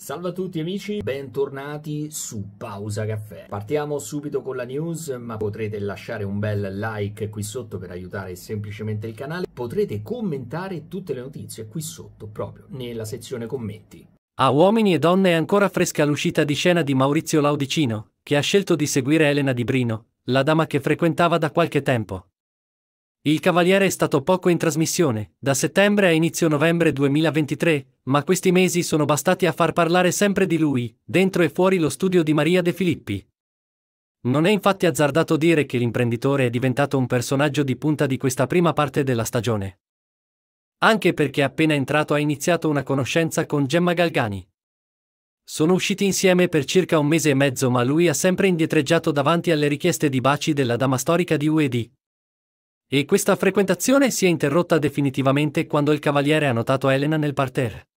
Salve a tutti amici, bentornati su Pausa Caffè. Partiamo subito con la news, ma potrete lasciare un bel like qui sotto per aiutare semplicemente il canale. Potrete commentare tutte le notizie qui sotto, proprio nella sezione commenti. A uomini e donne è ancora fresca l'uscita di scena di Maurizio Laudicino, che ha scelto di seguire Elena Di Brino, la dama che frequentava da qualche tempo. Il Cavaliere è stato poco in trasmissione, da settembre a inizio novembre 2023, ma questi mesi sono bastati a far parlare sempre di lui, dentro e fuori lo studio di Maria De Filippi. Non è infatti azzardato dire che l'imprenditore è diventato un personaggio di punta di questa prima parte della stagione. Anche perché appena entrato ha iniziato una conoscenza con Gemma Galgani. Sono usciti insieme per circa un mese e mezzo ma lui ha sempre indietreggiato davanti alle richieste di baci della dama storica di UED, e questa frequentazione si è interrotta definitivamente quando il cavaliere ha notato Elena nel parterre.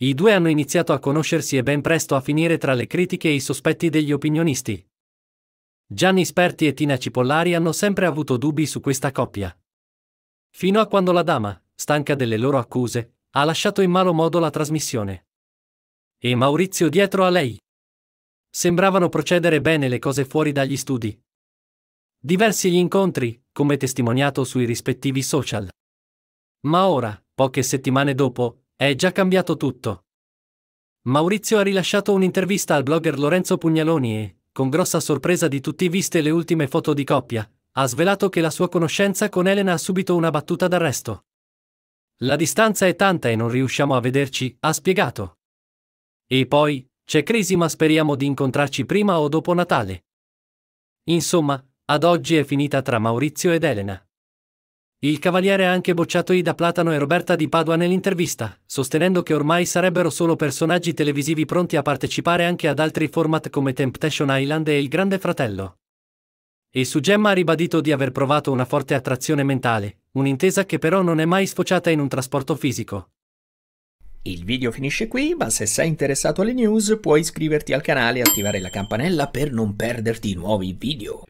I due hanno iniziato a conoscersi e ben presto a finire tra le critiche e i sospetti degli opinionisti. Gianni Sperti e Tina Cipollari hanno sempre avuto dubbi su questa coppia. Fino a quando la dama, stanca delle loro accuse, ha lasciato in malo modo la trasmissione. E Maurizio dietro a lei. Sembravano procedere bene le cose fuori dagli studi, Diversi gli incontri, come testimoniato sui rispettivi social. Ma ora, poche settimane dopo, è già cambiato tutto. Maurizio ha rilasciato un'intervista al blogger Lorenzo Pugnaloni e, con grossa sorpresa di tutti viste le ultime foto di coppia, ha svelato che la sua conoscenza con Elena ha subito una battuta d'arresto. La distanza è tanta e non riusciamo a vederci, ha spiegato. E poi, c'è crisi ma speriamo di incontrarci prima o dopo Natale. Insomma, ad oggi è finita tra Maurizio ed Elena. Il Cavaliere ha anche bocciato Ida Platano e Roberta di Padua nell'intervista, sostenendo che ormai sarebbero solo personaggi televisivi pronti a partecipare anche ad altri format come Temptation Island e Il Grande Fratello. E su Gemma ha ribadito di aver provato una forte attrazione mentale, un'intesa che però non è mai sfociata in un trasporto fisico. Il video finisce qui, ma se sei interessato alle news puoi iscriverti al canale e attivare la campanella per non perderti nuovi video.